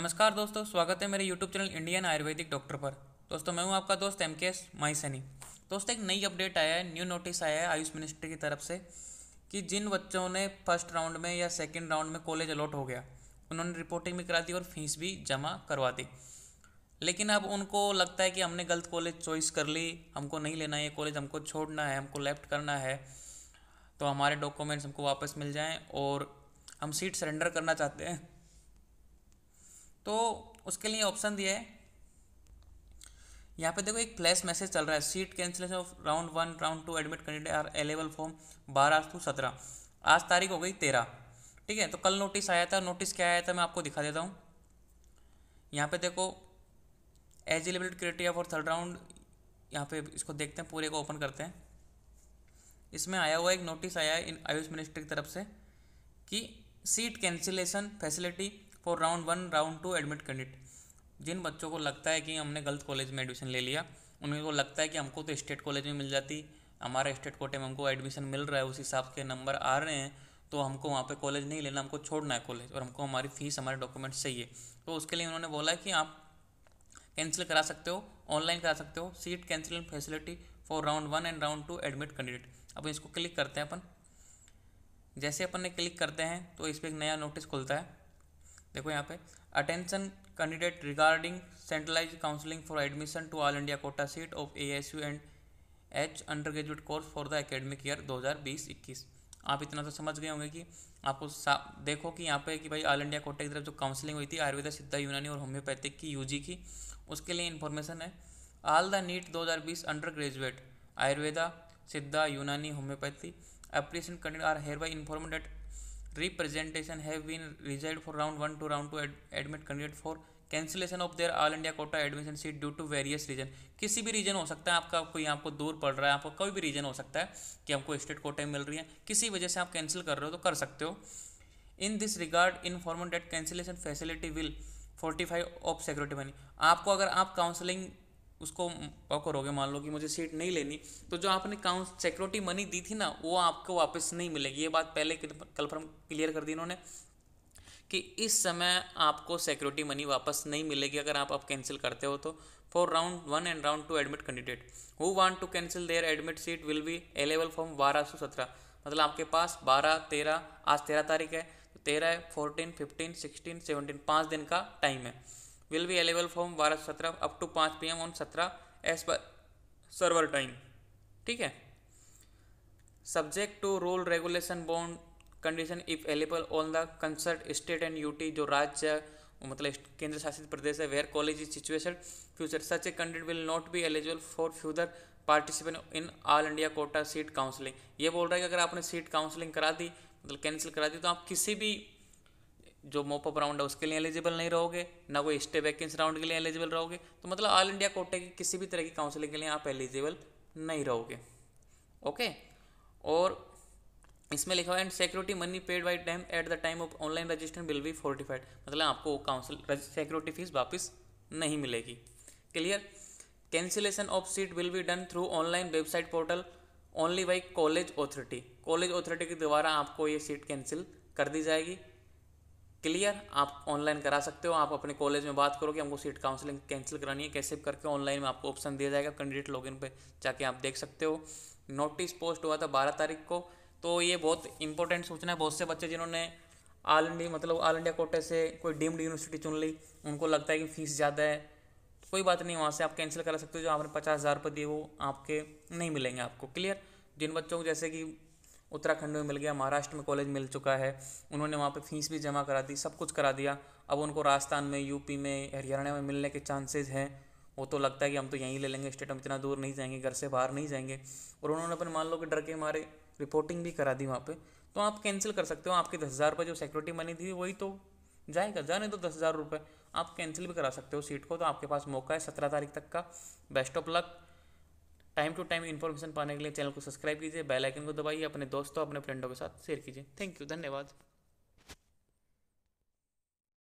नमस्कार दोस्तों स्वागत है मेरे YouTube channel Indian Ayurvedic doctor पर दोस्तों मैं हूं आपका दोस्त एम के एस माई सैनी दोस्तों एक नई अपडेट आया है न्यू नोटिस आया है आयुष मिनिस्ट्री की तरफ से कि जिन बच्चों ने फर्स्ट राउंड में या सेकेंड राउंड में कॉलेज अलॉट हो गया उन्होंने रिपोर्टिंग भी करा दी और फीस भी जमा करवा दी लेकिन अब उनको लगता है कि हमने गलत कॉलेज चॉइस कर ली हमको नहीं लेना है ये कॉलेज हमको छोड़ना है हमको लेफ्ट करना है तो हमारे डॉक्यूमेंट्स हमको वापस मिल जाएं और हम सीट सरेंडर करना चाहते हैं तो उसके लिए ऑप्शन दिया है यहाँ पे देखो एक फ्लैश मैसेज चल रहा है seat cancellation of round one round two admit candidate are available from बारह टू सत्रह आज तारीख हो गई तेरह ठीक है तो कल नोटिस आया था नोटिस क्या आया था मैं आपको दिखा देता हूँ यहाँ पे देखो eligibility criteria for third round यहाँ पे इसको देखते हैं पूरे को ओपन करते हैं इसमें आया हुआ एक नोटिस आया है इन आयुष मिनिस्ट्री की तरफ से कि seat cancellation facility for round one round two admit candidate जिन बच्चों को लगता है कि हमने गलत कॉलेज में एडमिशन ले लिया उनको लगता है कि हमको तो स्टेट कॉलेज में मिल जाती हमारे स्टेट कोटे में हमको एडमिशन मिल रहा है उस हिसाब के नंबर आ रहे हैं तो हमको वहाँ पे कॉलेज नहीं लेना हमको छोड़ना है कॉलेज और हमको हमारी फ़ीस हमारे डॉक्यूमेंट्स चाहिए तो उसके लिए उन्होंने बोला है कि आप कैंसिल करा सकते हो ऑनलाइन करा सकते हो seat cancel facility for round one and round two admit candidate अब इसको क्लिक करते हैं अपन जैसे अपन ने क्लिक करते हैं तो इस पर एक नया नोटिस खुलता है देखो यहाँ पे attention candidate regarding centralise counselling for admission to all India quota seat of A S U and H under graduate course for the academic year 2020-21 आप इतना तो समझ गए होंगे कि आपको देखो कि यहाँ पे कि भाई ऑल इंडिया कोटा की तरफ जो काउंसलिंग हुई थी आयुर्वेदा सिद्धा यूनानी और होम्योपैथिक की यू की उसके लिए इन्फॉर्मेशन है ऑल द नीट दो under graduate Ayurveda Siddha Unani homoeopathy application candidate are hereby informed at representation have been result for round one two round two admit candidate for cancellation of their all India quota admission seat due to various reason किसी भी reason हो सकता है आपका कोई आपको दूर पड़ रहा है आपको कोई भी रीजन हो सकता है कि आपको स्टेट कोटे मिल रही है किसी वजह से आप कैंसिल कर रहे हो तो कर सकते हो in this regard in formal date cancellation facility will forty five of security money आपको अगर आप काउंसलिंग उसको करोगे मान लो कि मुझे सीट नहीं लेनी तो जो आपने काउंस सिक्योरिटी मनी दी थी ना वो आपको वापस नहीं मिलेगी ये बात पहले कन्फर्म क्लियर कर दी इन्होंने कि इस समय आपको सिक्योरिटी मनी वापस नहीं मिलेगी अगर आप अब कैंसिल करते हो तो for round one and round two admit candidate who want to cancel their admit seat will be available from बारह सौ सत्रह मतलब आपके पास बारह तेरह आज तेरह तारीख है तो तेरह फोर्टीन फिफ्टीन सिक्सटीन सेवनटीन पाँच दिन का टाइम है विल बी अवेलेबल फ्रॉम बारह सत्रह अप टू पाँच पी एम ऑन सत्रह एज पर सर्वर टाइम ठीक है subject to rule regulation bond condition if applicable on the concerned state and UT जो राज्य मतलब केंद्र शासित प्रदेश है where college is situation further such a candidate will not be eligible for further participant in all India quota seat counselling ये बोल रहा है कि अगर आपने सीट काउंसलिंग करा दी मतलब कैंसिल करा दी तो आप किसी भी जो मोपअप राउंड है उसके लिए एलिजिबल नहीं रहोगे ना कोई स्टे वैकेंस राउंड के लिए एलिजिबल रहोगे तो मतलब ऑल इंडिया कोटे की किसी भी तरह की काउंसलिंग के लिए आप एलिजिबल नहीं रहोगे ओके और इसमें लिखा हुआ and security money paid by time at the time of online registration will be fortified मतलब आपको काउंसिल सिक्योरिटी फीस वापस नहीं मिलेगी clear cancellation of seat will be done through online website portal only by college authority college authority के द्वारा आपको ये seat cancel कर दी जाएगी क्लियर आप ऑनलाइन करा सकते हो आप अपने कॉलेज में बात करो कि हमको सीट काउंसलिंग कैंसिल करानी है कैसे करके ऑनलाइन में आपको ऑप्शन दिया जाएगा कैंडिडेट लॉगिन पे जाके आप देख सकते हो नोटिस पोस्ट हुआ था बारह तारीख को तो ये बहुत इंपॉर्टेंट सूचना है बहुत से बच्चे जिन्होंने ऑल इंडिया मतलब ऑल इंडिया कोटे से कोई डीम्ड यूनिवर्सिटी चुन ली उनको लगता है कि फीस ज़्यादा है कोई बात नहीं वहाँ से आप कैंसिल करा सकते हो जो आपने पचास हज़ार रुपये दिए वो आपके नहीं मिलेंगे आपको क्लियर जिन बच्चों को जैसे कि उत्तराखंड में मिल गया महाराष्ट्र में कॉलेज मिल चुका है उन्होंने वहाँ पर फीस भी जमा करा दी सब कुछ करा दिया अब उनको राजस्थान में यूपी में हरियाणा में मिलने के चांसेज हैं वो तो लगता है कि हम तो यहीं ले लेंगे स्टेट हम इतना दूर नहीं जाएंगे घर से बाहर नहीं जाएंगे और उन्होंने अपन मान लो कि डर के मारे रिपोर्टिंग भी करा दी वहाँ पर तो आप कैंसिल कर सकते हो आपके दस हज़ार रुपये जो सिक्योरिटी मनी थी वही तो जाएगा जाने तो दस हज़ार रुपये आप कैंसिल भी करा सकते हो सीट को तो आपके पास मौका है सत्रह तारीख तक का best of luck time to time information पाने के लिए चैनल को सब्सक्राइब कीजिए बेल आइकन को दबाइए अपने दोस्तों अपने फ्रेंडों के साथ शेयर कीजिए थैंक यू धन्यवाद